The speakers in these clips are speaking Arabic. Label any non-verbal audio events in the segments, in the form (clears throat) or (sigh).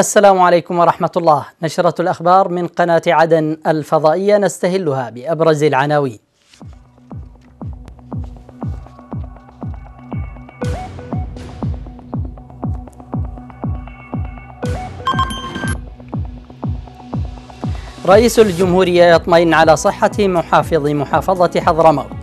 السلام عليكم ورحمة الله نشرة الأخبار من قناة عدن الفضائية نستهلها بأبرز العناوين رئيس الجمهورية يطمئن على صحة محافظ محافظة حضرموت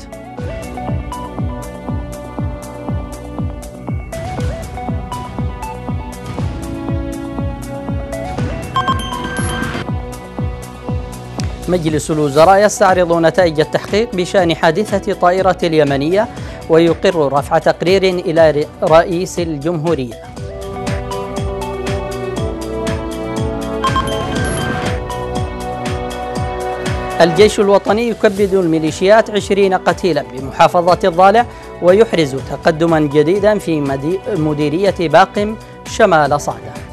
مجلس الوزراء يستعرض نتائج التحقيق بشأن حادثة طائرة اليمنية ويقر رفع تقرير إلى رئيس الجمهورية الجيش الوطني يكبد الميليشيات عشرين قتيلا بمحافظة الضالع ويحرز تقدما جديدا في مديرية باقم شمال صعده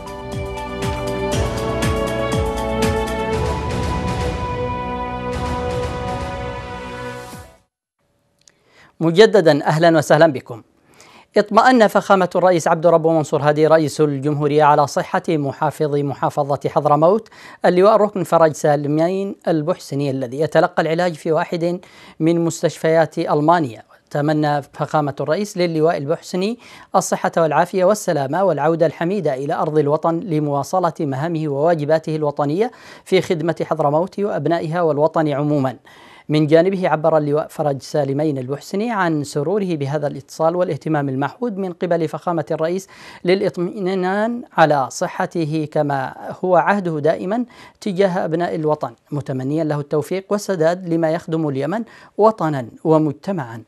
مجددا اهلا وسهلا بكم. اطمأن فخامة الرئيس عبد الرب منصور هادي رئيس الجمهورية على صحة محافظ محافظة حضرموت اللواء ركن فرج سالمين البحسني الذي يتلقى العلاج في واحد من مستشفيات ألمانيا تمنى فخامة الرئيس للواء البحسني الصحة والعافية والسلامة والعودة الحميدة إلى أرض الوطن لمواصلة مهامه وواجباته الوطنية في خدمة حضرموت وأبنائها والوطن عموماً من جانبه عبر اللواء فرج سالمين المحسني عن سروره بهذا الاتصال والاهتمام المعهود من قبل فخامة الرئيس للاطمئنان على صحته كما هو عهده دائما تجاه أبناء الوطن متمنيا له التوفيق والسداد لما يخدم اليمن وطنا ومجتمعا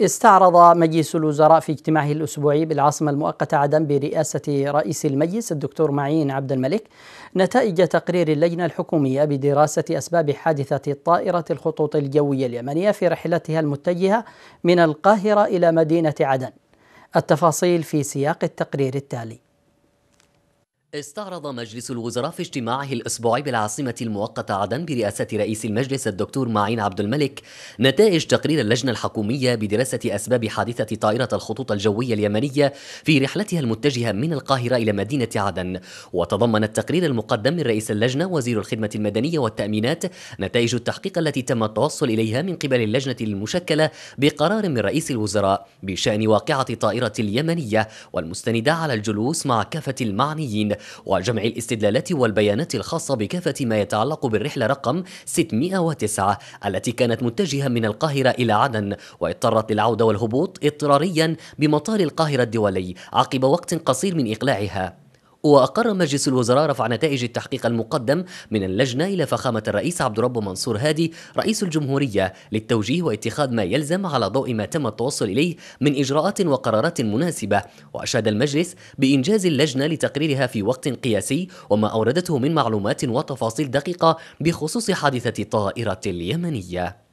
استعرض مجلس الوزراء في اجتماعه الأسبوعي بالعاصمة المؤقتة عدن برئاسة رئيس المجلس الدكتور معين عبد الملك نتائج تقرير اللجنة الحكومية بدراسة أسباب حادثة طائرة الخطوط الجوية اليمنية في رحلتها المتجهة من القاهرة إلى مدينة عدن التفاصيل في سياق التقرير التالي استعرض مجلس الوزراء في اجتماعه الأسبوعي بالعاصمة المؤقتة عدن برئاسة رئيس المجلس الدكتور معين عبد الملك نتائج تقرير اللجنة الحكومية بدراسة أسباب حادثة طائرة الخطوط الجوية اليمنية في رحلتها المتجهة من القاهرة إلى مدينة عدن وتضمن التقرير المقدم من رئيس اللجنة وزير الخدمة المدنية والتأمينات نتائج التحقيق التي تم التوصل إليها من قبل اللجنة المشكلة بقرار من رئيس الوزراء بشأن واقعة طائرة اليمنية والمستندة على الجلوس مع كافة المعنيين وجمع الاستدلالات والبيانات الخاصة بكافة ما يتعلق بالرحلة رقم 609 التي كانت متجهة من القاهرة إلى عدن واضطرت للعودة والهبوط اضطراريا بمطار القاهرة الدولي عقب وقت قصير من إقلاعها وأقر مجلس الوزراء رفع نتائج التحقيق المقدم من اللجنة إلى فخامة الرئيس عبد الرب منصور هادي رئيس الجمهورية للتوجيه واتخاذ ما يلزم على ضوء ما تم التوصل إليه من إجراءات وقرارات مناسبة وأشاد المجلس بإنجاز اللجنة لتقريرها في وقت قياسي وما أوردته من معلومات وتفاصيل دقيقة بخصوص حادثة الطائرة اليمنية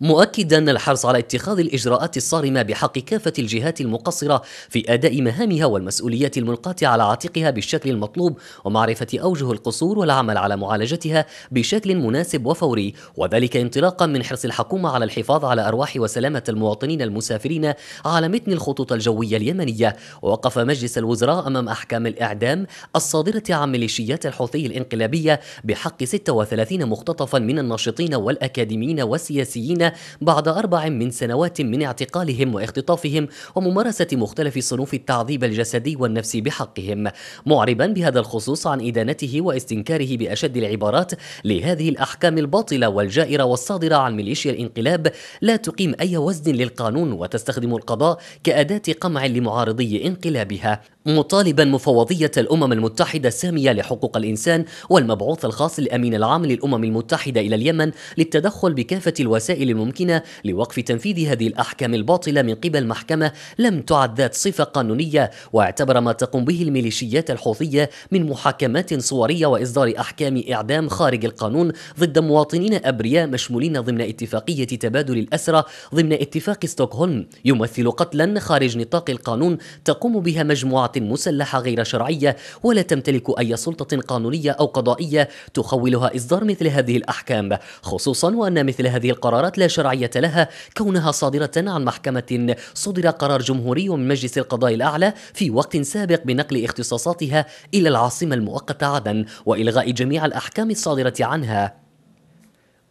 مؤكدا الحرص على اتخاذ الإجراءات الصارمة بحق كافة الجهات المقصرة في أداء مهامها والمسؤوليات الملقاة على عاتقها بالشكل المطلوب ومعرفة أوجه القصور والعمل على معالجتها بشكل مناسب وفوري وذلك انطلاقا من حرص الحكومة على الحفاظ على أرواح وسلامة المواطنين المسافرين على متن الخطوط الجوية اليمنية وقف مجلس الوزراء أمام أحكام الإعدام الصادرة عن ميليشيات الحوثي الانقلابية بحق 36 مختطفا من الناشطين والأكاديميين والسياسيين بعد أربع من سنوات من اعتقالهم واختطافهم وممارسة مختلف صنوف التعذيب الجسدي والنفسي بحقهم معربا بهذا الخصوص عن إدانته واستنكاره بأشد العبارات لهذه الأحكام الباطلة والجائرة والصادرة عن ميليشيا الانقلاب لا تقيم أي وزن للقانون وتستخدم القضاء كأداة قمع لمعارضي انقلابها مطالبا مفوضية الأمم المتحدة السامية لحقوق الإنسان والمبعوث الخاص الأمين العام للأمم المتحدة إلى اليمن للتدخل بكافة الوسائل الممكنة لوقف تنفيذ هذه الأحكام الباطلة من قبل محكمة لم تعد ذات صفة قانونية واعتبر ما تقوم به الميليشيات الحوثية من محاكمات صورية وإصدار أحكام إعدام خارج القانون ضد مواطنين أبرياء مشمولين ضمن اتفاقية تبادل الأسرى ضمن اتفاق ستوكهولم يمثل قتلا خارج نطاق القانون تقوم بها مجموعة مسلحة غير شرعية ولا تمتلك أي سلطة قانونية أو قضائية تخولها إصدار مثل هذه الأحكام خصوصا وأن مثل هذه القرارات لا شرعية لها كونها صادرة عن محكمة صدر قرار جمهوري من مجلس القضاء الأعلى في وقت سابق بنقل اختصاصاتها إلى العاصمة المؤقتة عدن وإلغاء جميع الأحكام الصادرة عنها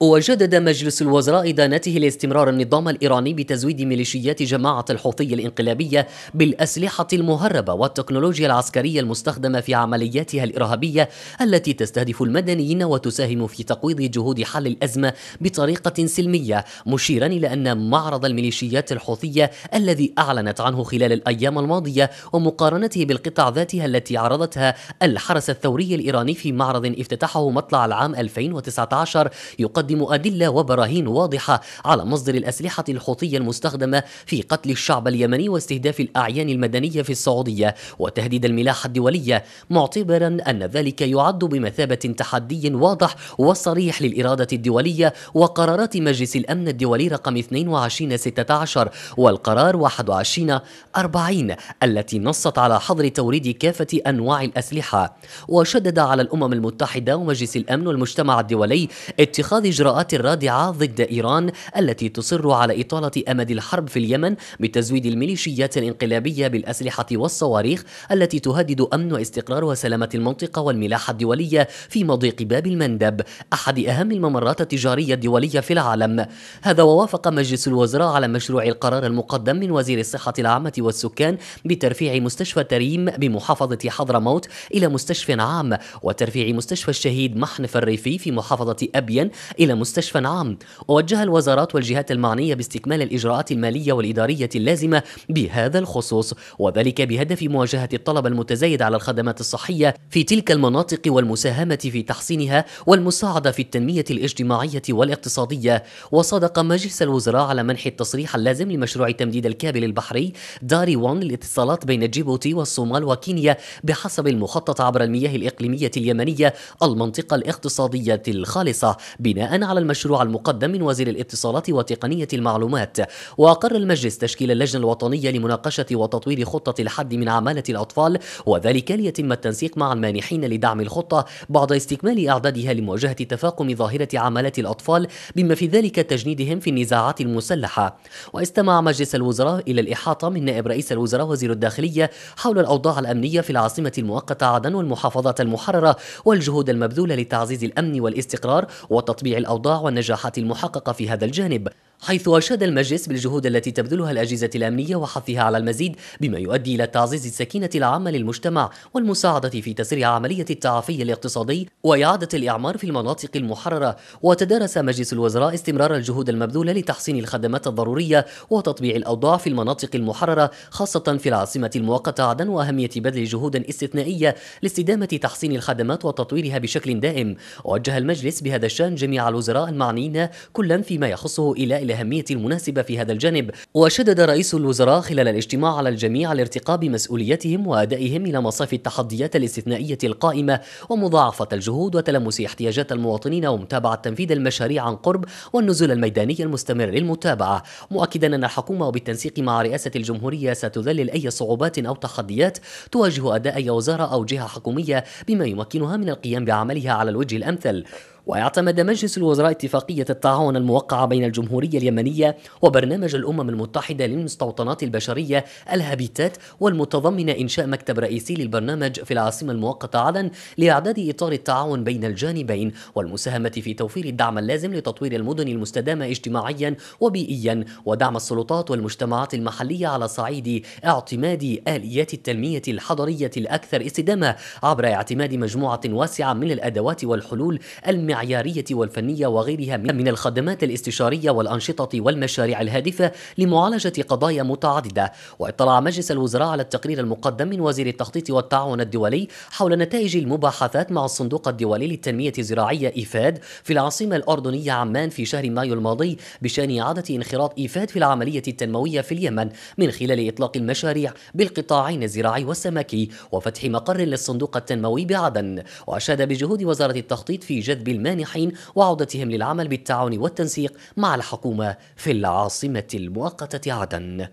وجدد مجلس الوزراء إدانته لاستمرار النظام الإيراني بتزويد ميليشيات جماعة الحوثي الإنقلابية بالأسلحة المهربة والتكنولوجيا العسكرية المستخدمة في عملياتها الإرهابية التي تستهدف المدنيين وتساهم في تقويض جهود حل الأزمة بطريقة سلمية مشيرا إلى أن معرض الميليشيات الحوثية الذي أعلنت عنه خلال الأيام الماضية ومقارنته بالقطع ذاتها التي عرضتها الحرس الثوري الإيراني في معرض افتتحه مطلع العام 2019 يقدم يقدم أدلة وبراهين واضحة على مصدر الأسلحة الحوثية المستخدمة في قتل الشعب اليمني واستهداف الأعيان المدنية في السعودية وتهديد الملاحة الدولية معتبرا أن ذلك يعد بمثابة تحدي واضح وصريح للإرادة الدولية وقرارات مجلس الأمن الدولي رقم 2216 والقرار 2140 التي نصت على حظر توريد كافة أنواع الأسلحة وشدد على الأمم المتحدة ومجلس الأمن والمجتمع الدولي اتخاذ الإجراءات الرادعة ضد إيران التي تصر على إطالة أمد الحرب في اليمن بتزويد الميليشيات الانقلابية بالأسلحة والصواريخ التي تهدد أمن واستقرار وسلامة المنطقة والملاحة الدولية في مضيق باب المندب أحد أهم الممرات التجارية الدولية في العالم هذا ووافق مجلس الوزراء على مشروع القرار المقدم من وزير الصحة العامة والسكان بترفيع مستشفى تريم بمحافظة حضرموت إلى مستشفى عام وترفيع مستشفى الشهيد محنف الريفي في محافظة أبين إلى إلى مستشفى عام ووجه الوزارات والجهات المعنية باستكمال الإجراءات المالية والإدارية اللازمة بهذا الخصوص وذلك بهدف مواجهة الطلب المتزايد على الخدمات الصحية في تلك المناطق والمساهمة في تحسينها والمساعدة في التنمية الاجتماعية والاقتصادية وصدق مجلس الوزراء على منح التصريح اللازم لمشروع تمديد الكابل البحري داري 1 للاتصالات بين جيبوتي والصومال وكينيا بحسب المخطط عبر المياه الإقليمية اليمنية المنطقة الاقتصادية الخالصة بناء على المشروع المقدم من وزير الاتصالات وتقنية المعلومات وأقر المجلس تشكيل اللجنة الوطنية لمناقشة وتطوير خطة الحد من عمالة الأطفال وذلك ليتم التنسيق مع المانحين لدعم الخطة بعد استكمال أعدادها لمواجهة تفاقم ظاهرة عمالة الأطفال بما في ذلك تجنيدهم في النزاعات المسلحة واستمع مجلس الوزراء إلى الإحاطة من نائب رئيس الوزراء وزير الداخلية حول الأوضاع الأمنية في العاصمة المؤقتة عدن والمحافظات المحررة والجهود المبذولة لتعزيز الأمن والاستقرار وتطبيع الأوضاع والنجاحات المحققة في هذا الجانب حيث أشاد المجلس بالجهود التي تبذلها الأجهزة الأمنية وحثها على المزيد بما يؤدي إلى تعزيز السكينة العامة للمجتمع والمساعدة في تسريع عملية التعافي الاقتصادي وإعادة الإعمار في المناطق المحررة وتدارس مجلس الوزراء استمرار الجهود المبذولة لتحسين الخدمات الضرورية وتطبيع الأوضاع في المناطق المحررة خاصة في العاصمة المؤقتة عدن وأهمية بذل جهود استثنائية لاستدامة تحسين الخدمات وتطويرها بشكل دائم وجه المجلس بهذا الشأن جميع الوزراء المعنيين كلا فيما يخصه إلى الاهميه المناسبة في هذا الجانب وشدد رئيس الوزراء خلال الاجتماع على الجميع على بمسؤوليتهم وأدائهم إلى مصاف التحديات الاستثنائية القائمة ومضاعفة الجهود وتلمس احتياجات المواطنين ومتابعة تنفيذ المشاريع عن قرب والنزول الميداني المستمر للمتابعة مؤكدا أن الحكومة وبالتنسيق مع رئاسة الجمهورية ستذلل أي صعوبات أو تحديات تواجه أداء أي وزارة أو جهة حكومية بما يمكنها من القيام بعملها على الوجه الأمثل ويعتمد مجلس الوزراء اتفاقية التعاون الموقعة بين الجمهورية اليمنية وبرنامج الأمم المتحدة للمستوطنات البشرية الهابيتات والمتضمنة إنشاء مكتب رئيسي للبرنامج في العاصمة المؤقتة عدن لإعداد إطار التعاون بين الجانبين والمساهمة في توفير الدعم اللازم لتطوير المدن المستدامة اجتماعيا وبيئيا ودعم السلطات والمجتمعات المحلية على صعيد اعتماد آليات التنمية الحضرية الأكثر استدامة عبر اعتماد مجموعة واسعة من الأدوات والحلول المعنية المعيارية والفنية وغيرها من الخدمات الاستشارية والأنشطة والمشاريع الهادفة لمعالجة قضايا متعددة واطلع مجلس الوزراء على التقرير المقدم من وزير التخطيط والتعاون الدولي حول نتائج المباحثات مع الصندوق الدولي للتنمية الزراعية إيفاد في العاصمة الأردنية عمان في شهر مايو الماضي بشأن إعادة انخراط إيفاد في العملية التنموية في اليمن من خلال إطلاق المشاريع بالقطاعين الزراعي والسمكي وفتح مقر للصندوق التنموي بعدن وأشاد بجهود وزارة التخطيط في جذب المال المانحين وعودتهم للعمل بالتعاون والتنسيق مع الحكومة في العاصمة المؤقتة عدن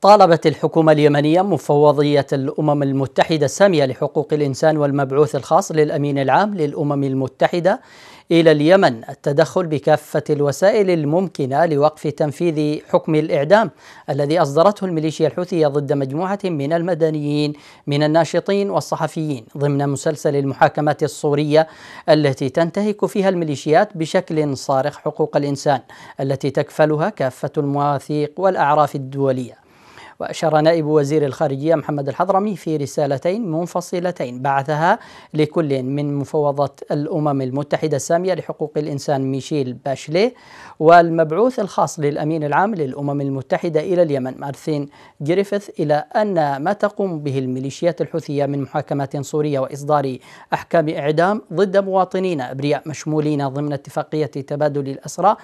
طالبت الحكومة اليمنية مفوضية الأمم المتحدة السامية لحقوق الإنسان والمبعوث الخاص للأمين العام للأمم المتحدة إلى اليمن التدخل بكافة الوسائل الممكنة لوقف تنفيذ حكم الإعدام الذي أصدرته الميليشيا الحوثية ضد مجموعة من المدنيين من الناشطين والصحفيين ضمن مسلسل المحاكمات الصورية التي تنتهك فيها الميليشيات بشكل صارخ حقوق الإنسان التي تكفلها كافة المواثيق والأعراف الدولية وأشار نائب وزير الخارجية محمد الحضرمي في رسالتين منفصلتين بعثها لكل من مفوضة الأمم المتحدة السامية لحقوق الإنسان ميشيل باشلي والمبعوث الخاص للأمين العام للأمم المتحدة إلى اليمن مارثين جريفيث إلى أن ما تقوم به الميليشيات الحوثية من محاكمات سورية وإصدار أحكام إعدام ضد مواطنين أبرياء مشمولين ضمن اتفاقية تبادل الأسرى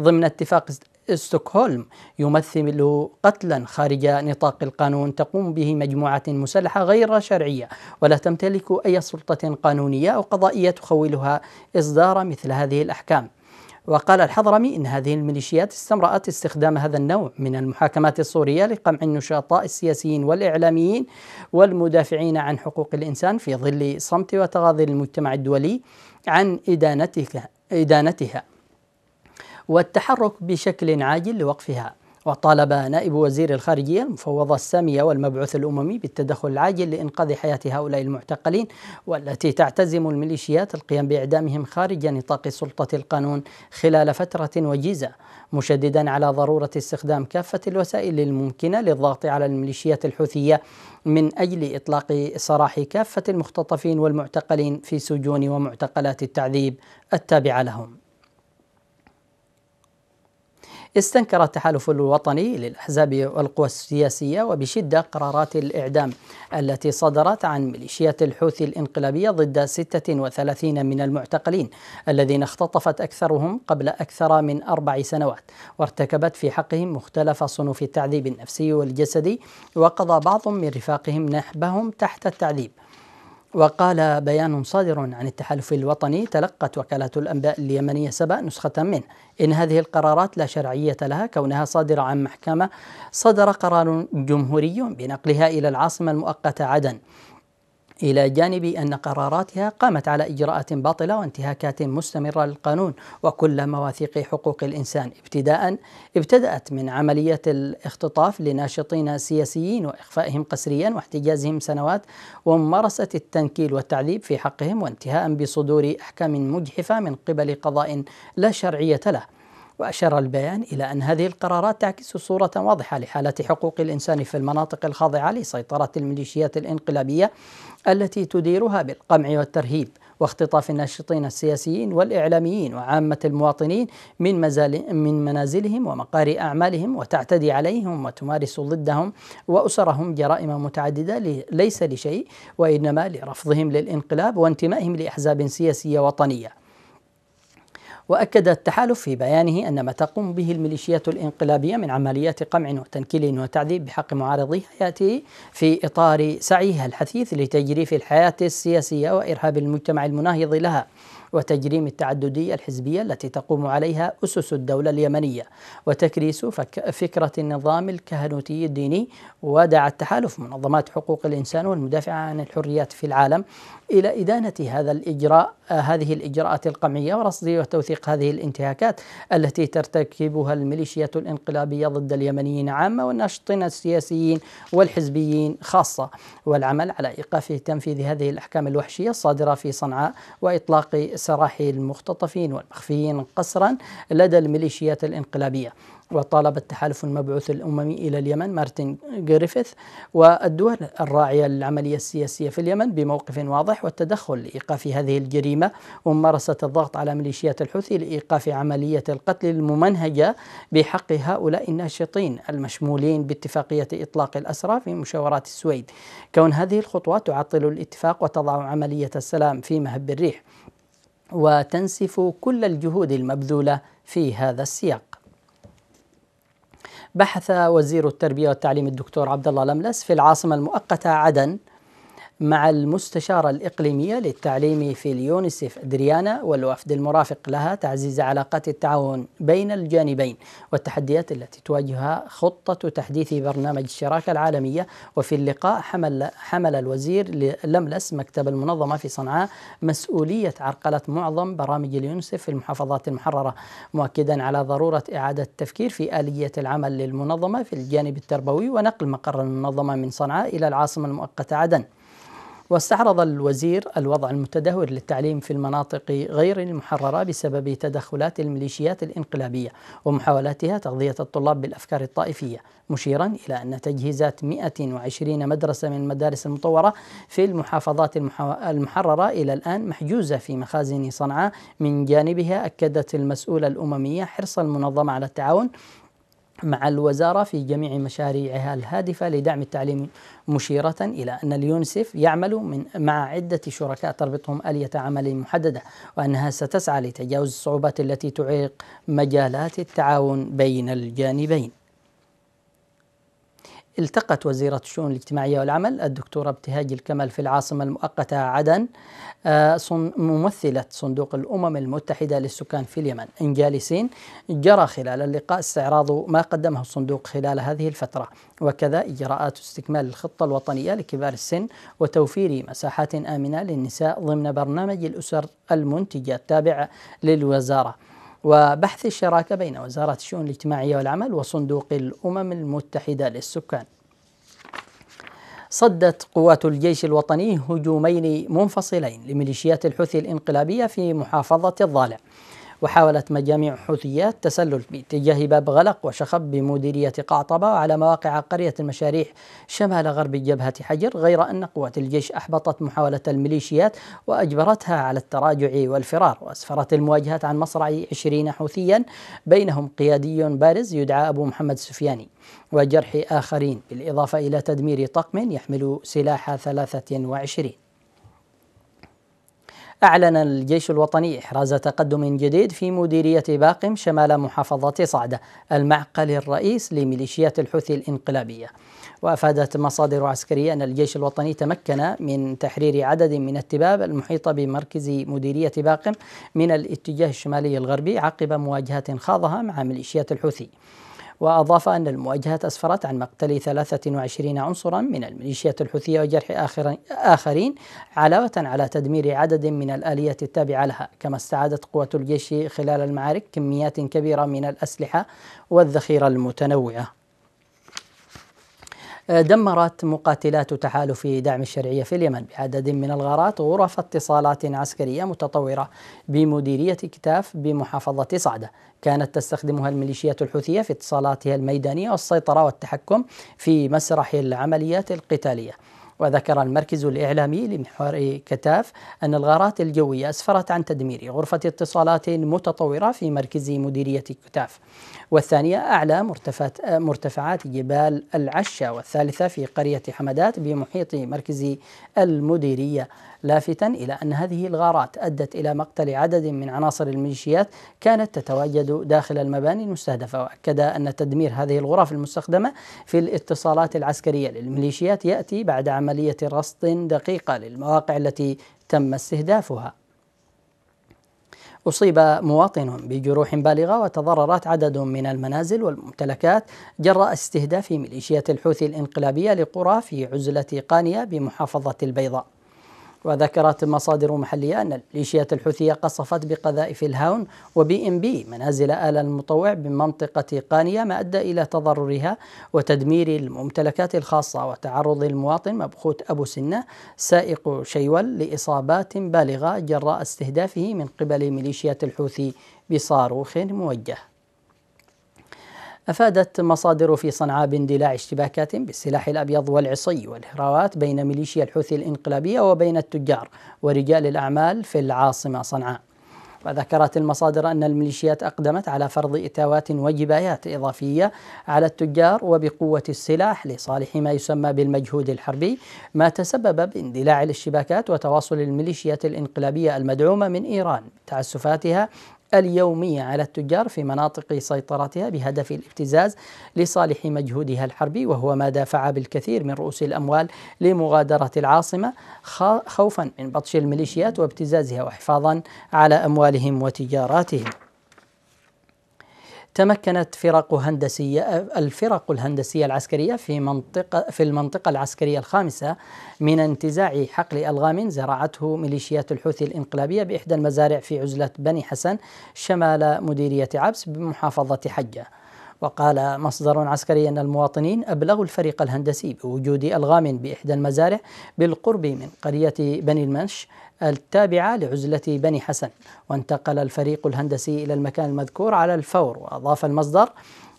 ضمن اتفاق ستوكهولم يمثل قتلا خارج نطاق القانون تقوم به مجموعة مسلحة غير شرعية ولا تمتلك أي سلطة قانونية أو قضائية تخولها إصدار مثل هذه الأحكام وقال الحضرمي إن هذه الميليشيات استمرأت استخدام هذا النوع من المحاكمات السورية لقمع النشطاء السياسيين والإعلاميين والمدافعين عن حقوق الإنسان في ظل صمت وتغاضي المجتمع الدولي عن إدانتها, إدانتها والتحرك بشكل عاجل لوقفها وطالب نائب وزير الخارجية المفوضة السامية والمبعوث الأممي بالتدخل العاجل لإنقاذ حياة هؤلاء المعتقلين والتي تعتزم الميليشيات القيام بإعدامهم خارج نطاق سلطة القانون خلال فترة وجيزة مشددا على ضرورة استخدام كافة الوسائل الممكنة للضغط على الميليشيات الحوثية من أجل إطلاق سراح كافة المختطفين والمعتقلين في سجون ومعتقلات التعذيب التابعة لهم استنكر التحالف الوطني للأحزاب والقوى السياسية وبشدة قرارات الإعدام التي صدرت عن ميليشيات الحوثي الإنقلابية ضد 36 من المعتقلين الذين اختطفت أكثرهم قبل أكثر من أربع سنوات وارتكبت في حقهم مختلف صنوف التعذيب النفسي والجسدي وقضى بعض من رفاقهم نحبهم تحت التعذيب وقال بيان صادر عن التحالف الوطني تلقت وكالة الأنباء اليمنية سبأ نسخة منه إن هذه القرارات لا شرعية لها كونها صادرة عن محكمة صدر قرار جمهوري بنقلها إلى العاصمة المؤقتة عدن إلى جانب أن قراراتها قامت على إجراءات باطلة وانتهاكات مستمرة للقانون وكل مواثيق حقوق الإنسان ابتداء ابتدأت من عملية الاختطاف لناشطين سياسيين وإخفائهم قسريا واحتجازهم سنوات وممارسة التنكيل والتعذيب في حقهم وانتهاء بصدور أحكام مجحفة من قبل قضاء لا شرعية له وأشار البيان إلى أن هذه القرارات تعكس صورة واضحة لحالة حقوق الإنسان في المناطق الخاضعة لسيطرة الميليشيات الإنقلابية التي تديرها بالقمع والترهيب واختطاف الناشطين السياسيين والإعلاميين وعامة المواطنين من, مزال من منازلهم ومقار أعمالهم وتعتدي عليهم وتمارس ضدهم وأسرهم جرائم متعددة ليس لشيء وإنما لرفضهم للانقلاب وانتمائهم لأحزاب سياسية وطنية وأكد التحالف في بيانه أن ما تقوم به الميليشيات الانقلابية من عمليات قمع وتنكيل وتعذيب بحق معارضيها يأتي في إطار سعيها الحثيث لتجريف الحياة السياسية وإرهاب المجتمع المناهض لها وتجريم التعددية الحزبية التي تقوم عليها أسس الدولة اليمنية وتكريس فكرة النظام الكهنوتي الديني ودعا التحالف منظمات حقوق الإنسان والمدافعة عن الحريات في العالم إلى إدانة هذا الإجراء هذه الإجراءات القمعية ورصد وتوثيق هذه الانتهاكات التي ترتكبها الميليشيات الانقلابية ضد اليمنيين عامة والناشطين السياسيين والحزبيين خاصة والعمل على إيقاف تنفيذ هذه الأحكام الوحشية الصادرة في صنعاء وإطلاق سراح المختطفين والمخفيين قسرا لدى الميليشيات الانقلابية وطالب التحالف المبعوث الأممي إلى اليمن مارتن جريفيث والدول الراعية للعملية السياسية في اليمن بموقف واضح والتدخل لإيقاف هذه الجريمة وممارسة الضغط على ميليشيات الحوثي لإيقاف عملية القتل الممنهجة بحق هؤلاء الناشطين المشمولين باتفاقية إطلاق الأسرى في مشاورات السويد كون هذه الخطوات تعطل الاتفاق وتضع عملية السلام في مهب الريح وتنسف كل الجهود المبذولة في هذا السياق بحث وزير التربية والتعليم الدكتور عبد الله لملس في العاصمة المؤقتة عدن مع المستشارة الإقليمية للتعليم في اليونسيف أدريانا والوفد المرافق لها تعزيز علاقات التعاون بين الجانبين والتحديات التي تواجهها خطة تحديث برنامج الشراكة العالمية وفي اللقاء حمل, حمل الوزير لملس مكتب المنظمة في صنعاء مسؤولية عرقلة معظم برامج اليونسيف في المحافظات المحررة مؤكدا على ضرورة إعادة التفكير في آلية العمل للمنظمة في الجانب التربوي ونقل مقر المنظمة من صنعاء إلى العاصمة المؤقتة عدن واستعرض الوزير الوضع المتدهور للتعليم في المناطق غير المحررة بسبب تدخلات الميليشيات الانقلابية ومحاولاتها تغذية الطلاب بالأفكار الطائفية مشيرا إلى أن تجهيزات 120 مدرسة من المدارس المطورة في المحافظات المحررة إلى الآن محجوزة في مخازن صنعاء من جانبها أكدت المسؤولة الأممية حرص المنظمة على التعاون مع الوزارة في جميع مشاريعها الهادفة لدعم التعليم مشيرة إلى أن اليونسف يعمل من مع عدة شركاء تربطهم آلية عمل محددة وأنها ستسعى لتجاوز الصعوبات التي تعيق مجالات التعاون بين الجانبين التقت وزيرة الشؤون الاجتماعية والعمل الدكتورة ابتهاج الكمل في العاصمة المؤقتة عدن آه، ممثلة صندوق الأمم المتحدة للسكان في اليمن إن جالسين جرى خلال اللقاء استعراض ما قدمه الصندوق خلال هذه الفترة وكذا إجراءات استكمال الخطة الوطنية لكبار السن وتوفير مساحات آمنة للنساء ضمن برنامج الأسر المنتجة التابع للوزارة وبحث الشراكة بين وزارة الشؤون الاجتماعية والعمل وصندوق الأمم المتحدة للسكان صدت قوات الجيش الوطني هجومين منفصلين لميليشيات الحوثي الانقلابية في محافظة الضالع وحاولت مجاميع حوثيات تسلل باتجاه باب غلق وشخب بمديرية قعطبة على مواقع قرية المشاريح شمال غرب جبهة حجر غير أن قوات الجيش أحبطت محاولة الميليشيات وأجبرتها على التراجع والفرار وأسفرت المواجهات عن مصرع عشرين حوثيا بينهم قيادي بارز يدعى أبو محمد السفياني وجرح آخرين بالإضافة إلى تدمير طقم يحمل سلاح 23 أعلن الجيش الوطني إحراز تقدم جديد في مديرية باقم شمال محافظة صعدة المعقل الرئيس لميليشيات الحوثي الإنقلابية وأفادت مصادر عسكرية أن الجيش الوطني تمكن من تحرير عدد من التباب المحيطة بمركز مديرية باقم من الاتجاه الشمالي الغربي عقب مواجهة خاضها مع ميليشيات الحوثي وأضاف أن المواجهة أسفرت عن مقتل 23 عنصرا من الميليشيات الحوثية وجرح آخر آخرين علاوة على تدمير عدد من الآليات التابعة لها كما استعادت قوة الجيش خلال المعارك كميات كبيرة من الأسلحة والذخيرة المتنوعة آه، دمرت مقاتلات تحالف دعم الشرعية في اليمن بعدد من الغارات غرف اتصالات عسكرية متطورة بمديرية كتاف بمحافظة صعدة كانت تستخدمها الميليشيات الحوثية في اتصالاتها الميدانية والسيطرة والتحكم في مسرح العمليات القتالية وذكر المركز الإعلامي لمحور كتاف أن الغارات الجوية أسفرت عن تدمير غرفة اتصالات متطورة في مركز مديرية كتاف والثانية أعلى مرتفعات, جبال العشة والثالثة في قرية حمدات بمحيط مركز المديرية لافتا إلى أن هذه الغارات أدت إلى مقتل عدد من عناصر الميليشيات كانت تتواجد داخل المباني المستهدفة وأكد أن تدمير هذه الغرف المستخدمة في الاتصالات العسكرية للميليشيات يأتي بعد عملية رصد دقيقة للمواقع التي تم استهدافها أصيب مواطن بجروح بالغة وتضررت عدد من المنازل والممتلكات جراء استهداف ميليشيات الحوثي الإنقلابية لقرى في عزلة قانية بمحافظة البيضاء وذكرت مصادر محلية أن الميليشيات الحوثية قصفت بقذائف الهاون وبي إم بي منازل آل المطوع بمنطقة قانية ما أدى إلى تضررها وتدمير الممتلكات الخاصة وتعرض المواطن مبخوت أبو سنة سائق شيول لإصابات بالغة جراء استهدافه من قبل ميليشيات الحوثي بصاروخ موجه أفادت مصادر في صنعاء باندلاع اشتباكات بالسلاح الأبيض والعصي والهراوات بين ميليشيا الحوثي الإنقلابية وبين التجار ورجال الأعمال في العاصمة صنعاء وذكرت المصادر أن الميليشيات أقدمت على فرض إتاوات وجبايات إضافية على التجار وبقوة السلاح لصالح ما يسمى بالمجهود الحربي ما تسبب باندلاع الاشتباكات وتواصل الميليشيات الإنقلابية المدعومة من إيران تعسفاتها اليومية على التجار في مناطق سيطرتها بهدف الابتزاز لصالح مجهودها الحربي وهو ما دافع بالكثير من رؤوس الأموال لمغادرة العاصمة خوفا من بطش الميليشيات وابتزازها وحفاظا على أموالهم وتجاراتهم تمكنت فرق هندسية الفرق الهندسية العسكرية في منطقة في المنطقة العسكرية الخامسة من انتزاع حقل ألغام زرعته ميليشيات الحوثي الإنقلابية بإحدى المزارع في عزلة بني حسن شمال مديرية عبس بمحافظة حجة وقال مصدر عسكري أن المواطنين أبلغوا الفريق الهندسي بوجود ألغام بإحدى المزارع بالقرب من قرية بني المنش التابعة لعزلة بني حسن وانتقل الفريق الهندسي إلى المكان المذكور على الفور وأضاف المصدر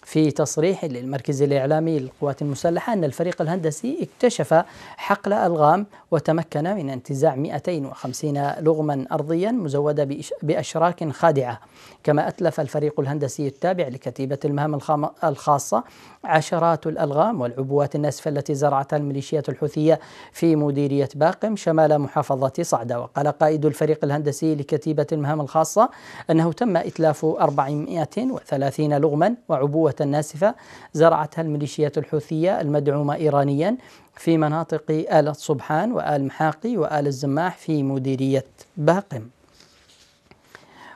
في تصريح للمركز الإعلامي للقوات المسلحة أن الفريق الهندسي اكتشف حقل ألغام وتمكن من انتزاع 250 لغما أرضيا مزودة بأشراك خادعة كما أتلف الفريق الهندسي التابع لكتيبة المهام الخاصة عشرات الألغام والعبوات الناسفة التي زرعتها الميليشيات الحوثية في مديرية باقم شمال محافظة صعدة وقال قائد الفريق الهندسي لكتيبة المهام الخاصة أنه تم إتلاف 430 لغما وعبوة ناسفة زرعتها الميليشيات الحوثية المدعومة إيرانيا في مناطق آل الصبحان وآل محاقي وآل الزماح في مديرية باقم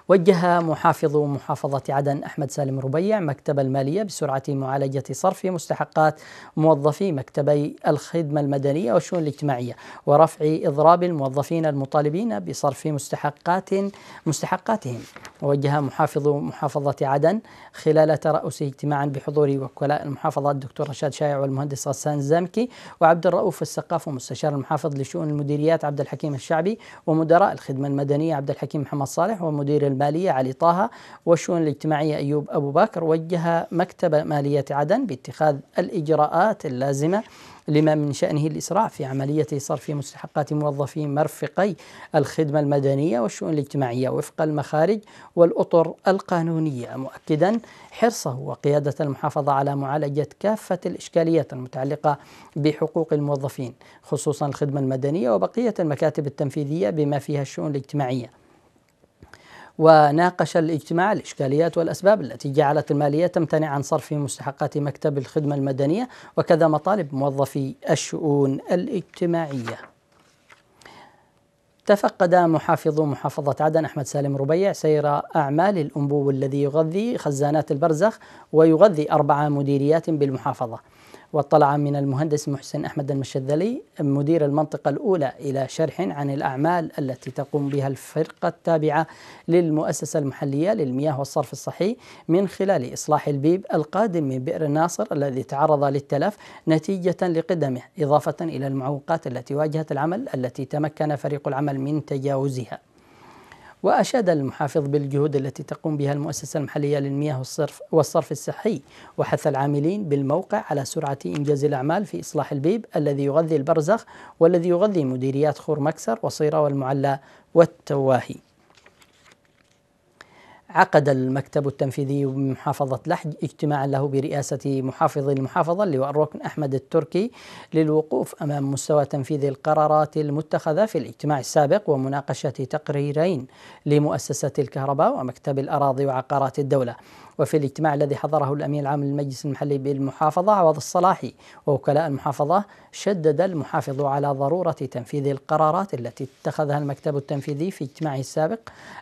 وجه محافظ محافظة عدن أحمد سالم ربيع مكتب المالية بسرعة معالجة صرف مستحقات موظفي مكتبي الخدمة المدنية والشؤون الاجتماعية ورفع إضراب الموظفين المطالبين بصرف مستحقات مستحقاتهم ووجه محافظ محافظة عدن خلال ترأسه اجتماعا بحضور وكلاء المحافظة الدكتور رشاد شايع والمهندس غسان الزامكي وعبد الرؤوف السقاف ومستشار المحافظ لشؤون المديريات عبد الحكيم الشعبي ومدراء الخدمة المدنية عبد الحكيم محمد صالح ومدير المالية علي طه والشؤون الاجتماعية أيوب أبو بكر وجه مكتب مالية عدن باتخاذ الإجراءات اللازمة لما من شأنه الإسراع في عملية صرف مستحقات موظفي مرفقي الخدمة المدنية والشؤون الاجتماعية وفق المخارج والأطر القانونية مؤكدا حرصه وقيادة المحافظة على معالجة كافة الإشكاليات المتعلقة بحقوق الموظفين خصوصا الخدمة المدنية وبقية المكاتب التنفيذية بما فيها الشؤون الاجتماعية وناقش الاجتماع الإشكاليات والأسباب التي جعلت المالية تمتنع عن صرف مستحقات مكتب الخدمة المدنية وكذا مطالب موظفي الشؤون الاجتماعية تفقد محافظ محافظة عدن أحمد سالم ربيع سير أعمال الأنبوب الذي يغذي خزانات البرزخ ويغذي أربع مديريات بالمحافظة واطلع من المهندس محسن أحمد المشذلي مدير المنطقة الأولى إلى شرح عن الأعمال التي تقوم بها الفرقة التابعة للمؤسسة المحلية للمياه والصرف الصحي من خلال إصلاح البيب القادم من بئر الناصر الذي تعرض للتلف نتيجة لقدمه إضافة إلى المعوقات التي واجهت العمل التي تمكن فريق العمل من تجاوزها وأشاد المحافظ بالجهود التي تقوم بها المؤسسة المحلية للمياه والصرف, والصرف الصحي وحث العاملين بالموقع على سرعة إنجاز الأعمال في إصلاح البيب الذي يغذي البرزخ والذي يغذي مديريات خور مكسر وصيرة والمعلى والتواهي عقد المكتب التنفيذي بمحافظة لحج اجتماعا له برئاسة محافظ المحافظة اللواء الركن أحمد التركي للوقوف أمام مستوى تنفيذ القرارات المتخذة في الاجتماع السابق ومناقشة تقريرين لمؤسسة الكهرباء ومكتب الأراضي وعقارات الدولة وفي الاجتماع الذي حضره الأمين العام للمجلس المحلي بالمحافظة عوض الصلاحي ووكلاء المحافظة شدد المحافظ على ضرورة تنفيذ القرارات التي اتخذها المكتب التنفيذي في اجتماعه السابق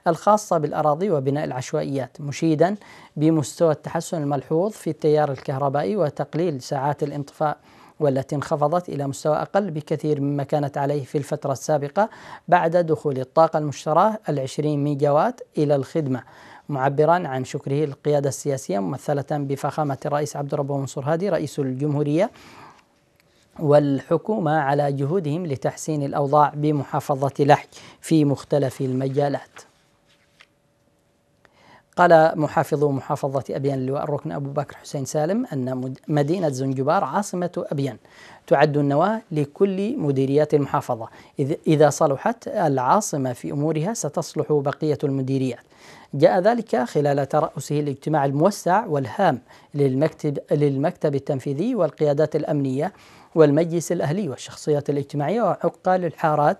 الخاصة بالأراضي وبناء العشوائيات مشيدا بمستوى التحسن الملحوظ في التيار الكهربائي وتقليل ساعات الانطفاء والتي انخفضت إلى مستوى أقل بكثير مما كانت عليه في الفترة السابقة بعد دخول الطاقة المشتراة العشرين ميجاوات إلى الخدمة معبرا عن شكره للقيادة السياسية ممثلة بفخامة الرئيس عبد الرب منصور هادي رئيس الجمهورية والحكومة على جهودهم لتحسين الأوضاع بمحافظة لحج في مختلف المجالات قال محافظ محافظة أبيان اللواء الركن أبو بكر حسين سالم أن مدينة زنجبار عاصمة أبيان تعد النواة لكل مديريات المحافظة إذا صلحت العاصمة في أمورها ستصلح بقية المديريات جاء ذلك خلال ترأسه الاجتماع الموسع والهام للمكتب, للمكتب التنفيذي والقيادات الأمنية والمجلس الأهلي والشخصيات الاجتماعية وعقال الحارات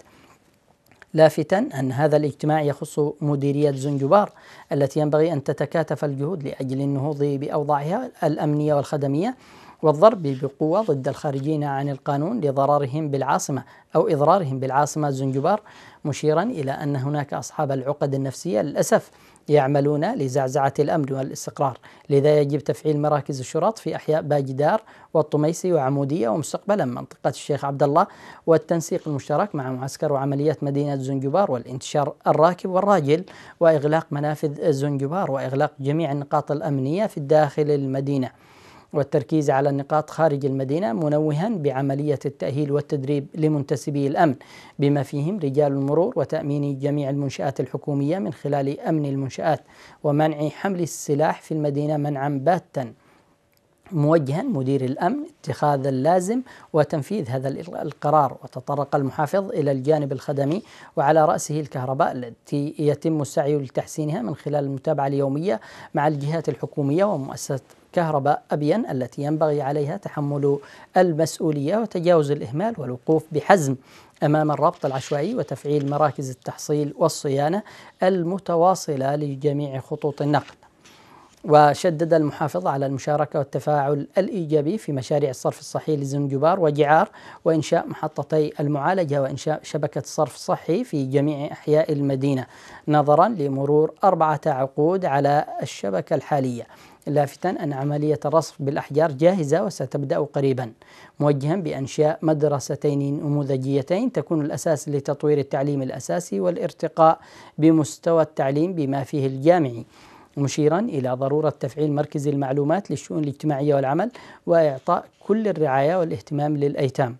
لافتا أن هذا الاجتماع يخص مديرية زنجبار التي ينبغي أن تتكاتف الجهود لأجل النهوض بأوضاعها الأمنية والخدمية والضرب بقوة ضد الخارجين عن القانون لضررهم بالعاصمة أو إضرارهم بالعاصمة زنجبار مشيرا إلى أن هناك أصحاب العقد النفسية للأسف يعملون لزعزعة الأمن والاستقرار لذا يجب تفعيل مراكز الشرط في أحياء باجدار والطميسي وعمودية ومستقبلا منطقة الشيخ عبد الله والتنسيق المشترك مع معسكر وعمليات مدينة زنجبار والانتشار الراكب والراجل وإغلاق منافذ زنجبار وإغلاق جميع النقاط الأمنية في الداخل المدينة والتركيز على النقاط خارج المدينة منوها بعملية التأهيل والتدريب لمنتسبي الأمن بما فيهم رجال المرور وتأمين جميع المنشآت الحكومية من خلال أمن المنشآت ومنع حمل السلاح في المدينة منعا باتا موجها مدير الامن اتخاذ اللازم وتنفيذ هذا القرار وتطرق المحافظ الى الجانب الخدمي وعلى راسه الكهرباء التي يتم السعي لتحسينها من خلال المتابعه اليوميه مع الجهات الحكوميه ومؤسسه كهرباء أبين التي ينبغي عليها تحمل المسؤولية وتجاوز الإهمال والوقوف بحزم أمام الربط العشوائي وتفعيل مراكز التحصيل والصيانة المتواصلة لجميع خطوط النقل. وشدد المحافظ على المشاركة والتفاعل الإيجابي في مشاريع الصرف الصحي لزنجبار وجعار وإنشاء محطتي المعالجة وإنشاء شبكة صرف صحي في جميع أحياء المدينة نظرا لمرور أربعة عقود على الشبكة الحالية لافتا أن عملية الرصف بالأحجار جاهزة وستبدأ قريبا موجها بأنشاء مدرستين نموذجيتين تكون الأساس لتطوير التعليم الأساسي والارتقاء بمستوى التعليم بما فيه الجامعي مشيرا إلى ضرورة تفعيل مركز المعلومات للشؤون الاجتماعية والعمل وإعطاء كل الرعاية والاهتمام للأيتام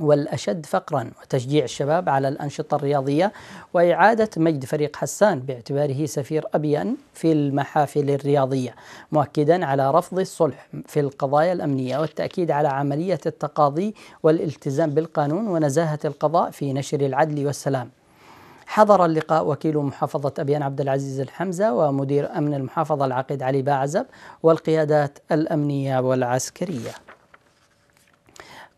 والأشد فقرا وتشجيع الشباب على الأنشطة الرياضية وإعادة مجد فريق حسان باعتباره سفير أبيان في المحافل الرياضية مؤكدا على رفض الصلح في القضايا الأمنية والتأكيد على عملية التقاضي والالتزام بالقانون ونزاهة القضاء في نشر العدل والسلام حضر اللقاء وكيل محافظة أبيان عبد العزيز الحمزة ومدير أمن المحافظة العقيد علي باعزب والقيادات الأمنية والعسكرية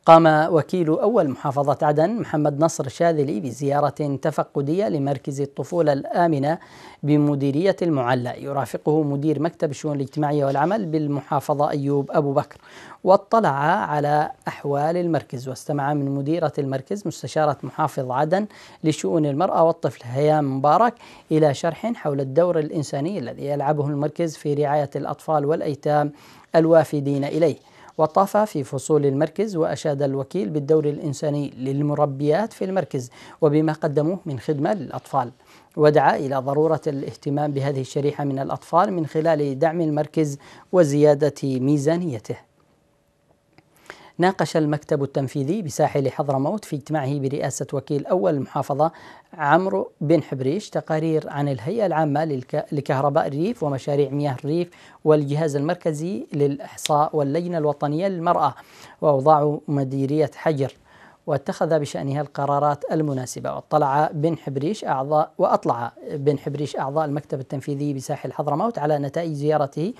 قام وكيل أول محافظة عدن محمد نصر شاذلي بزيارة تفقدية لمركز الطفولة الآمنة بمديرية المعلى يرافقه مدير مكتب الشؤون الاجتماعية والعمل بالمحافظة أيوب أبو بكر واطلع على أحوال المركز واستمع من مديرة المركز مستشارة محافظ عدن لشؤون المرأة والطفل هيام مبارك إلى شرح حول الدور الإنساني الذي يلعبه المركز في رعاية الأطفال والأيتام الوافدين إليه وطاف في فصول المركز وأشاد الوكيل بالدور الإنساني للمربيات في المركز وبما قدموه من خدمة للأطفال ودعا إلى ضرورة الاهتمام بهذه الشريحة من الأطفال من خلال دعم المركز وزيادة ميزانيته ناقش المكتب التنفيذي بساحل حضرموت في اجتماعه برئاسة وكيل أول المحافظة عمرو بن حبريش تقارير عن الهيئة العامة لكهرباء الريف ومشاريع مياه الريف والجهاز المركزي للإحصاء واللجنة الوطنية للمرأة وأوضاع مديرية حجر واتخذ بشأنها القرارات المناسبة واطلع بن حبريش أعضاء وأطلع بن حبريش أعضاء المكتب التنفيذي بساحل حضرموت على نتائج زيارته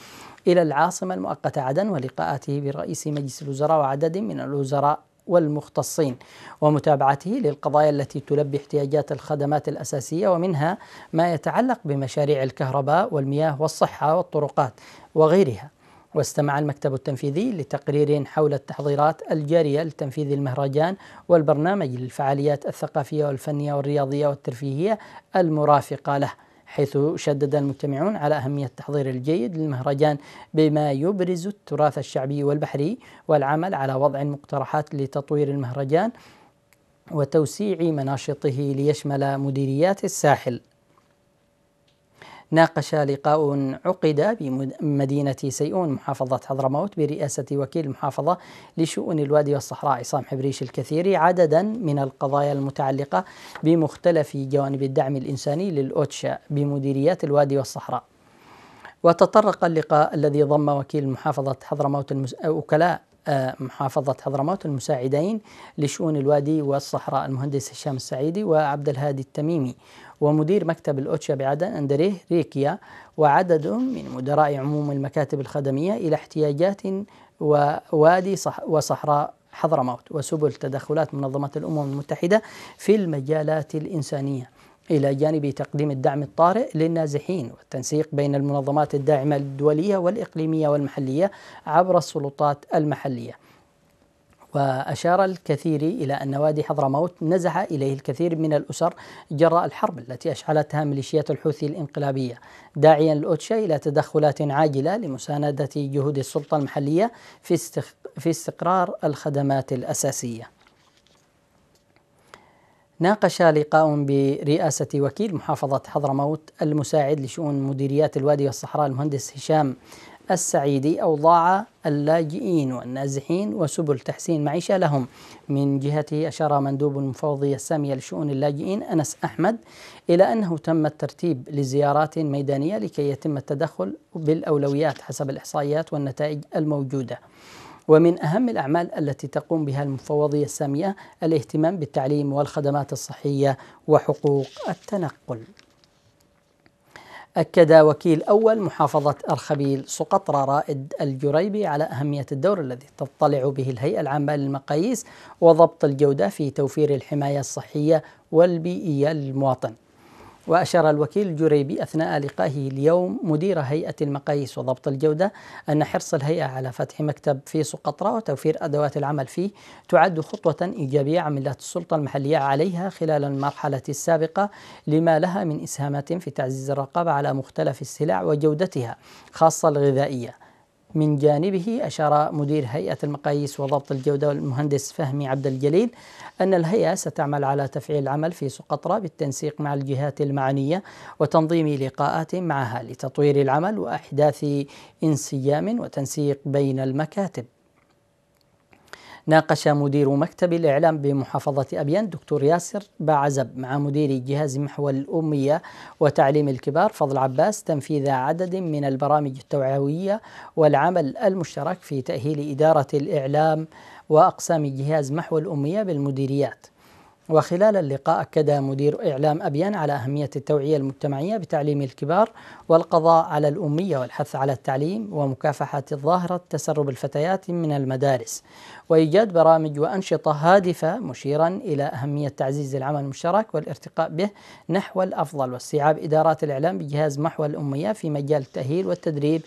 إلى العاصمة المؤقتة عدن ولقاءاته برئيس مجلس الوزراء وعدد من الوزراء والمختصين ومتابعته للقضايا التي تلبي احتياجات الخدمات الأساسية ومنها ما يتعلق بمشاريع الكهرباء والمياه والصحة والطرقات وغيرها واستمع المكتب التنفيذي لتقرير حول التحضيرات الجارية لتنفيذ المهرجان والبرنامج للفعاليات الثقافية والفنية والرياضية والترفيهية المرافقة له حيث شدد المجتمعون على أهمية التحضير الجيد للمهرجان بما يبرز التراث الشعبي والبحري والعمل على وضع مقترحات لتطوير المهرجان وتوسيع مناشطه ليشمل مديريات الساحل ناقش لقاء عقد بمدينة سيئون محافظة حضرموت برئاسة وكيل المحافظة لشؤون الوادي والصحراء عصام حبريش الكثيري عددا من القضايا المتعلقة بمختلف جوانب الدعم الإنساني للأوتشا بمديريات الوادي والصحراء وتطرق اللقاء الذي ضم وكيل محافظة حضرموت المس... وكلاء آه، محافظة حضرموت المساعدين لشؤون الوادي والصحراء المهندس هشام السعيدي وعبد الهادي التميمي ومدير مكتب الأوتشا بعدن أندريه ريكيا وعدد من مدراء عموم المكاتب الخدمية إلى احتياجات ووادي صح وصحراء حضرموت وسبل تدخلات منظمة الأمم المتحدة في المجالات الإنسانية إلى جانب تقديم الدعم الطارئ للنازحين والتنسيق بين المنظمات الداعمة الدولية والإقليمية والمحلية عبر السلطات المحلية وأشار الكثير إلى أن وادي حضرموت نزح إليه الكثير من الأسر جراء الحرب التي أشعلتها ميليشيات الحوثي الإنقلابية داعيا الأوتشا إلى تدخلات عاجلة لمساندة جهود السلطة المحلية في, استخ... في استقرار الخدمات الأساسية ناقش لقاء برئاسة وكيل محافظة حضرموت المساعد لشؤون مديريات الوادي والصحراء المهندس هشام السعيدي أوضاع اللاجئين والنازحين وسبل تحسين معيشة لهم من جهته أشار مندوب المفوضية السامية لشؤون اللاجئين أنس أحمد إلى أنه تم الترتيب لزيارات ميدانية لكي يتم التدخل بالأولويات حسب الإحصائيات والنتائج الموجودة ومن أهم الأعمال التي تقوم بها المفوضية السامية الاهتمام بالتعليم والخدمات الصحية وحقوق التنقل أكد وكيل أول محافظة أرخبيل سقطرى رائد الجريبي على أهمية الدور الذي تطلع به الهيئة العامة للمقاييس وضبط الجودة في توفير الحماية الصحية والبيئية للمواطن وأشار الوكيل الجريبي أثناء لقائه اليوم مدير هيئة المقاييس وضبط الجودة أن حرص الهيئة على فتح مكتب في سقطرى وتوفير أدوات العمل فيه تعد خطوة إيجابية عملت السلطة المحلية عليها خلال المرحلة السابقة لما لها من إسهامات في تعزيز الرقابة على مختلف السلع وجودتها خاصة الغذائية من جانبه أشار مدير هيئة المقاييس وضبط الجودة المهندس فهمي عبد الجليل أن الهيئة ستعمل على تفعيل العمل في سقطرى بالتنسيق مع الجهات المعنية وتنظيم لقاءات معها لتطوير العمل وأحداث انسجام وتنسيق بين المكاتب ناقش مدير مكتب الإعلام بمحافظة أبيان دكتور ياسر باعزب مع مدير جهاز محور الأمية وتعليم الكبار فضل عباس تنفيذ عدد من البرامج التوعوية والعمل المشترك في تأهيل إدارة الإعلام وأقسام جهاز محو الأمية بالمديريات وخلال اللقاء أكد مدير إعلام أبيان على أهمية التوعية المجتمعية بتعليم الكبار والقضاء على الأمية والحث على التعليم ومكافحة الظاهرة تسرب الفتيات من المدارس وإيجاد برامج وأنشطة هادفة مشيرا إلى أهمية تعزيز العمل المشترك والارتقاء به نحو الأفضل واستيعاب إدارات الإعلام بجهاز محو الأمية في مجال التأهيل والتدريب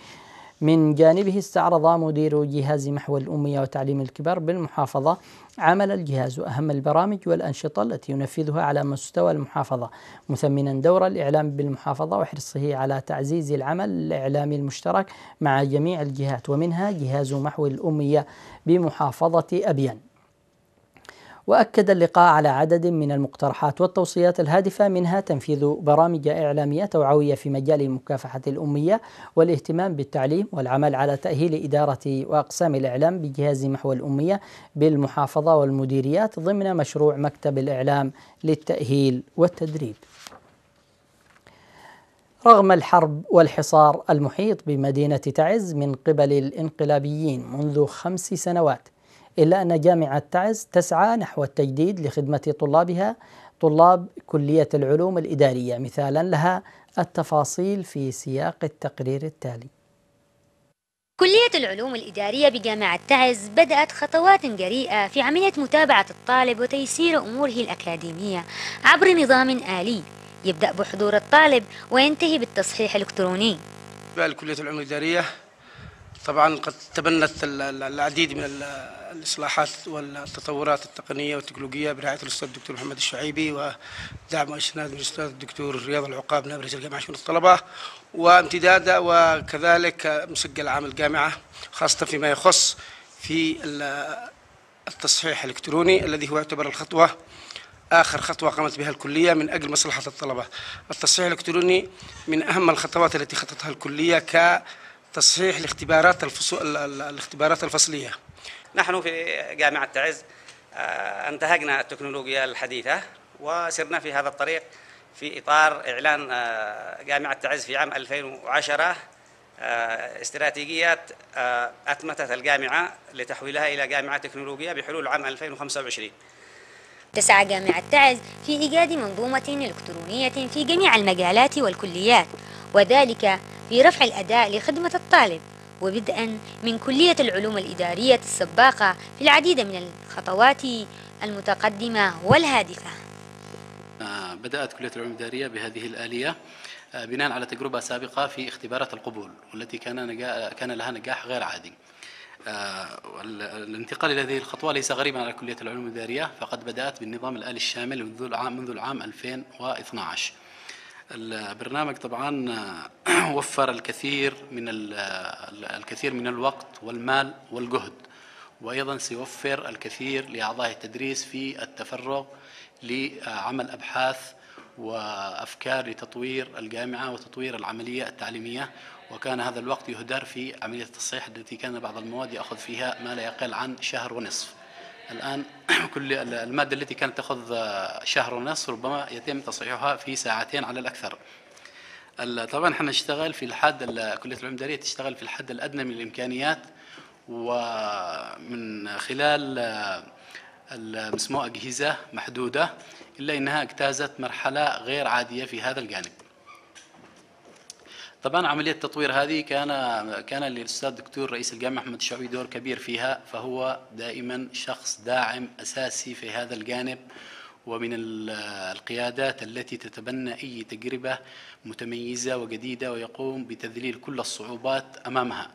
من جانبه استعرض مدير جهاز محو الأمية وتعليم الكبار بالمحافظة عمل الجهاز وأهم البرامج والأنشطة التي ينفذها على مستوى المحافظة مثمنا دور الإعلام بالمحافظة وحرصه على تعزيز العمل الإعلامي المشترك مع جميع الجهات ومنها جهاز محو الأمية بمحافظة أبيان وأكد اللقاء على عدد من المقترحات والتوصيات الهادفة منها تنفيذ برامج إعلامية توعوية في مجال مكافحة الأمية والاهتمام بالتعليم والعمل على تأهيل إدارة وأقسام الإعلام بجهاز محو الأمية بالمحافظة والمديريات ضمن مشروع مكتب الإعلام للتأهيل والتدريب. رغم الحرب والحصار المحيط بمدينة تعز من قبل الانقلابيين منذ خمس سنوات إلا أن جامعة تعز تسعى نحو التجديد لخدمة طلابها طلاب كلية العلوم الإدارية مثالا لها التفاصيل في سياق التقرير التالي كلية العلوم الإدارية بجامعة تعز بدأت خطوات جريئة في عملية متابعة الطالب وتيسير أموره الأكاديمية عبر نظام آلي يبدأ بحضور الطالب وينتهي بالتصحيح الإلكتروني كلية العلوم الإدارية طبعا قد تبنت العديد من الاصلاحات والتطورات التقنيه والتكنولوجيه برعايه الاستاذ الدكتور محمد الشعيبي ودعم واسناد من الاستاذ الدكتور رياض العقاب نائب رئيس الجامعه شؤون الطلبه وامتدادا وكذلك مسجل عام الجامعه خاصه فيما يخص في التصحيح الالكتروني الذي هو يعتبر الخطوه آخر خطوة قامت بها الكلية من أجل مصلحة الطلبة التصحيح الإلكتروني من أهم الخطوات التي خطتها الكلية كتصحيح الاختبارات الفصول الاختبارات الفصلية نحن في جامعة تعز آه، أنتهجنا التكنولوجيا الحديثة وسرنا في هذا الطريق في إطار إعلان آه، جامعة تعز في عام 2010 آه، استراتيجية أتمتت الجامعة لتحويلها إلى جامعة تكنولوجية بحلول عام 2025 تسعى جامعة تعز في إيجاد منظومة إلكترونية في جميع المجالات والكليات وذلك في رفع الأداء لخدمة الطالب وبدءا من كلية العلوم الإدارية السباقة في العديد من الخطوات المتقدمة والهادفة آه، بدأت كلية العلوم الإدارية بهذه الآلية آه، بناء على تجربة سابقة في اختبارات القبول والتي كان كان لها نجاح غير عادي. آه، الانتقال إلى هذه الخطوة ليس غريبا على كلية العلوم الإدارية فقد بدأت بالنظام الآلي الشامل منذ العام منذ العام 2012. البرنامج طبعا (clears throat) وفر الكثير من الكثير من الوقت والمال والجهد وايضا سيوفر الكثير لاعضاء التدريس في التفرغ لعمل ابحاث وافكار لتطوير الجامعه وتطوير العمليه التعليميه وكان هذا الوقت يهدر في عمليه التصحيح التي كان بعض المواد ياخذ فيها ما لا يقل عن شهر ونصف الآن (clears throat) كل المادة التي كانت تأخذ آه، شهر ونصف ربما يتم تصحيحها في ساعتين على الأكثر طبعا احنا نشتغل في الحد كلية العلوم الإدارية تشتغل في الحد الأدنى من الإمكانيات ومن خلال اسمه آه، أجهزة محدودة إلا أنها اجتازت مرحلة غير عادية في هذا الجانب طبعا عملية التطوير هذه كان كان للأستاذ الدكتور رئيس الجامعة أحمد الشعبي دور كبير فيها فهو دائما شخص داعم أساسي في هذا الجانب ومن القيادات التي تتبنى أي تجربة متميزة وجديدة ويقوم بتذليل كل الصعوبات أمامها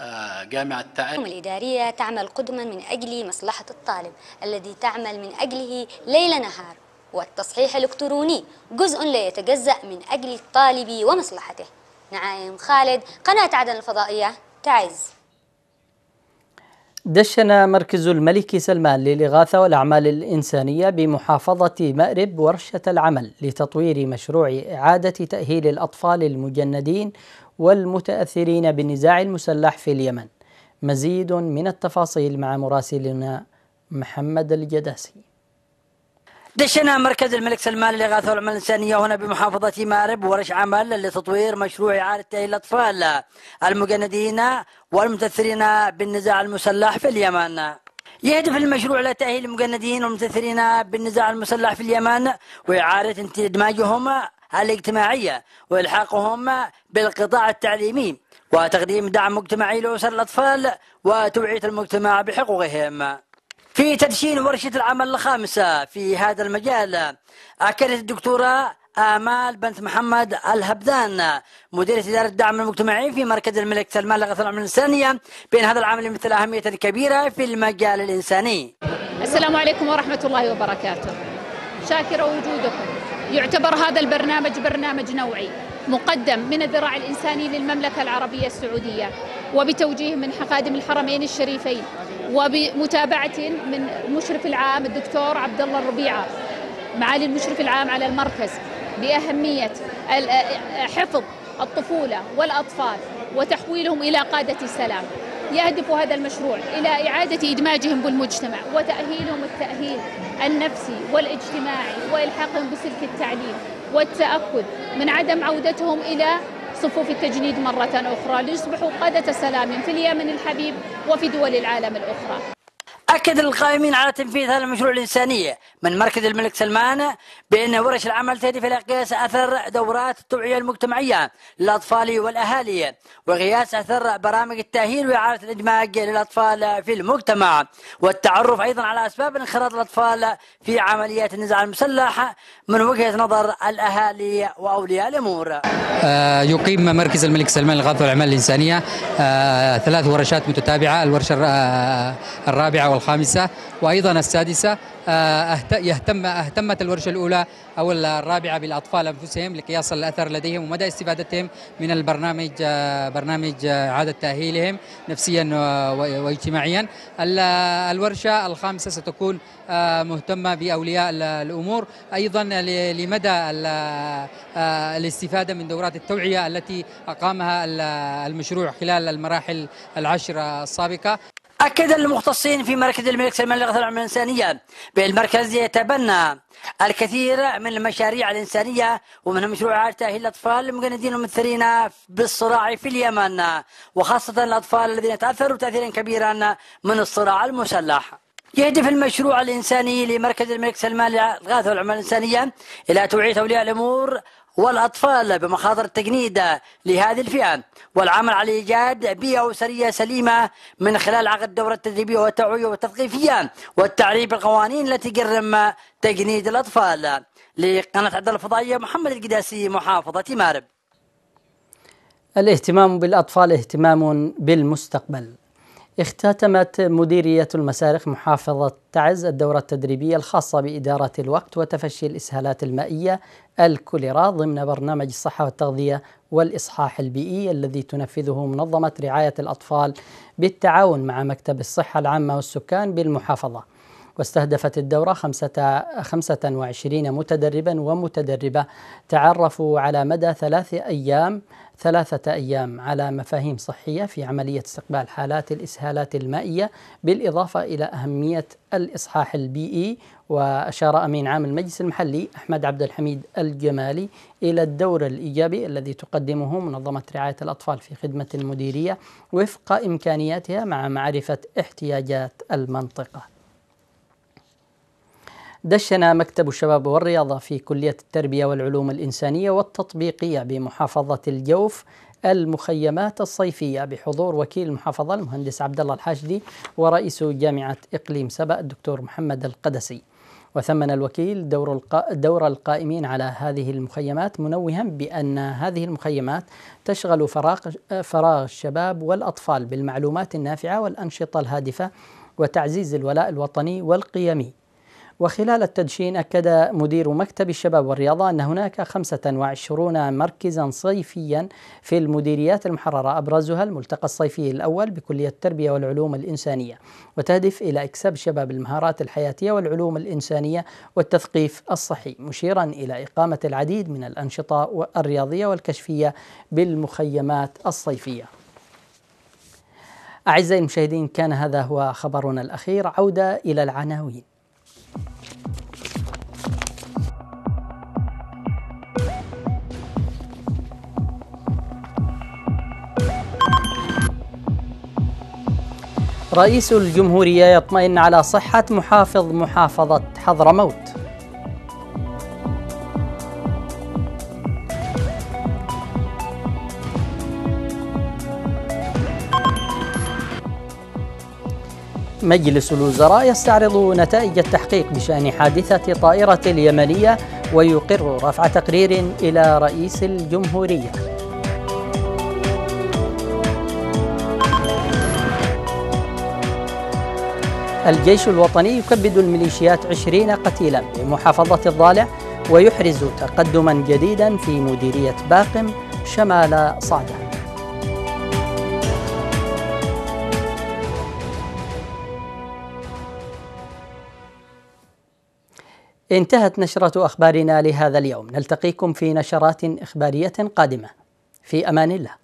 آه، جامعة تعلم الإدارية تعمل قدما من أجل مصلحة الطالب الذي تعمل من أجله ليل نهار والتصحيح الإلكتروني جزء لا يتجزأ من أجل الطالب ومصلحته نعيم خالد قناة عدن الفضائية تعز دشن مركز الملك سلمان للإغاثة والأعمال الإنسانية بمحافظة مأرب ورشة العمل لتطوير مشروع إعادة تأهيل الأطفال المجندين والمتأثرين بالنزاع المسلح في اليمن مزيد من التفاصيل مع مراسلنا محمد الجداسي دشنا مركز الملك سلمان للإغاثة والعمل الإنسانية هنا بمحافظة مارب ورش عمل لتطوير مشروع إعادة تأهيل الأطفال المجندين والمتأثرين بالنزاع المسلح في اليمن يهدف المشروع إلى تأهيل المجندين والمتأثرين بالنزاع المسلح في اليمن وإعادة اندماجهم الاجتماعية وإلحاقهم بالقطاع التعليمي وتقديم دعم مجتمعي لأسر الأطفال وتوعية المجتمع بحقوقهم في تدشين ورشة العمل الخامسة في هذا المجال أكدت الدكتورة آمال بنت محمد الهبدان مديرة إدارة الدعم المجتمعي في مركز الملك سلمان لغة العمل الإنسانية بأن هذا العمل يمثل أهمية كبيرة في المجال الإنساني السلام عليكم ورحمة الله وبركاته شاكرة وجودكم يعتبر هذا البرنامج برنامج نوعي مقدم من الذراع الإنساني للمملكة العربية السعودية وبتوجيه من خادم الحرمين الشريفين وبمتابعه من المشرف العام الدكتور عبد الله الربيعه معالي المشرف العام على المركز باهميه حفظ الطفوله والاطفال وتحويلهم الى قاده السلام. يهدف هذا المشروع الى اعاده ادماجهم بالمجتمع وتاهيلهم التاهيل النفسي والاجتماعي والحاقهم بسلك التعليم والتاكد من عدم عودتهم الى صفوف التجنيد مرة أخرى ليصبحوا قادة سلام في اليمن الحبيب وفي دول العالم الأخرى أكد القائمين على تنفيذ هذا المشروع الإنسانية من مركز الملك سلمان بأن ورش العمل تهدف إلى قياس أثر دورات التوعية المجتمعية للأطفال والأهالي وقياس أثر برامج التأهيل وإعادة الإدماج للأطفال في المجتمع والتعرف أيضا على أسباب انخراط الأطفال في عمليات النزاع المسلح من وجهة نظر الأهالي وأولياء الأمور آه، يقيم مركز الملك سلمان للغاية والأعمال الإنسانية آه، ثلاث ورشات متتابعة الورشة آه، الرابعة الخامسة وأيضا السادسة آه، يهتم اهتمت الورشة الأولى أو الرابعة بالأطفال أنفسهم لقياس الأثر لديهم ومدى استفادتهم من البرنامج آه، برنامج آه، إعادة تأهيلهم نفسيا واجتماعيا الورشة الخامسة ستكون مهتمة بأولياء الأمور أيضا لمدى الاستفادة من دورات التوعية التي أقامها المشروع خلال المراحل العشر السابقة أكد المختصين في مركز الملك سلمان لإغاثة الأعمال الإنسانية المركز يتبنى الكثير من المشاريع الإنسانية ومنها مشروعات تأهيل الأطفال المجندين المؤثرين بالصراع في اليمن وخاصة الأطفال الذين تأثروا تأثيرا كبيرا من الصراع المسلح يهدف المشروع الإنساني لمركز الملك سلمان لإغاثة الأعمال الإنسانية إلى توعية أولياء الأمور والأطفال بمخاطر التجنيد لهذه الفئة والعمل على إيجاد بيئة أسرية سليمة من خلال عقد دورة تدريبية وتوعية وتثقيفية والتعريف بالقوانين التي تجرم تجنيد الأطفال لقناة عبد الفضائية محمد القداسي محافظة مارب الاهتمام بالأطفال اهتمام بالمستقبل اختتمت مديرية المسارخ محافظة تعز الدورة التدريبية الخاصة بإدارة الوقت وتفشي الإسهالات المائية الكوليرا ضمن برنامج الصحة والتغذية والإصحاح البيئي الذي تنفذه منظمة رعاية الأطفال بالتعاون مع مكتب الصحة العامة والسكان بالمحافظة. واستهدفت الدورة 25 متدربا ومتدربة تعرفوا على مدى ثلاث أيام ثلاثة أيام على مفاهيم صحية في عملية استقبال حالات الإسهالات المائية بالإضافة إلى أهمية الإصحاح البيئي وأشار أمين عام المجلس المحلي أحمد عبد الحميد الجمالي إلى الدور الإيجابي الذي تقدمه منظمة رعاية الأطفال في خدمة المديرية وفق إمكانياتها مع معرفة احتياجات المنطقة دشن مكتب الشباب والرياضة في كلية التربية والعلوم الإنسانية والتطبيقية بمحافظة الجوف المخيمات الصيفية بحضور وكيل المحافظة المهندس عبد الله الحاشدي ورئيس جامعة إقليم سبأ الدكتور محمد القدسي وثمن الوكيل دور, الق... دور القائمين على هذه المخيمات منوها بأن هذه المخيمات تشغل فراغ, فراغ الشباب والأطفال بالمعلومات النافعة والأنشطة الهادفة وتعزيز الولاء الوطني والقيمي وخلال التدشين أكد مدير مكتب الشباب والرياضة أن هناك 25 مركزا صيفيا في المديريات المحررة أبرزها الملتقى الصيفي الأول بكلية التربية والعلوم الإنسانية وتهدف إلى إكساب الشباب المهارات الحياتية والعلوم الإنسانية والتثقيف الصحي مشيرا إلى إقامة العديد من الأنشطة الرياضية والكشفية بالمخيمات الصيفية أعزائي المشاهدين كان هذا هو خبرنا الأخير عودة إلى العناوين رئيس الجمهورية يطمئن على صحة محافظ محافظة حضرموت مجلس الوزراء يستعرض نتائج التحقيق بشأن حادثة طائرة اليمنية ويقر رفع تقرير إلى رئيس الجمهورية الجيش الوطني يكبد الميليشيات عشرين قتيلا بمحافظة الضالع ويحرز تقدما جديدا في مديرية باقم شمال صعده انتهت نشرة أخبارنا لهذا اليوم نلتقيكم في نشرات إخبارية قادمة في أمان الله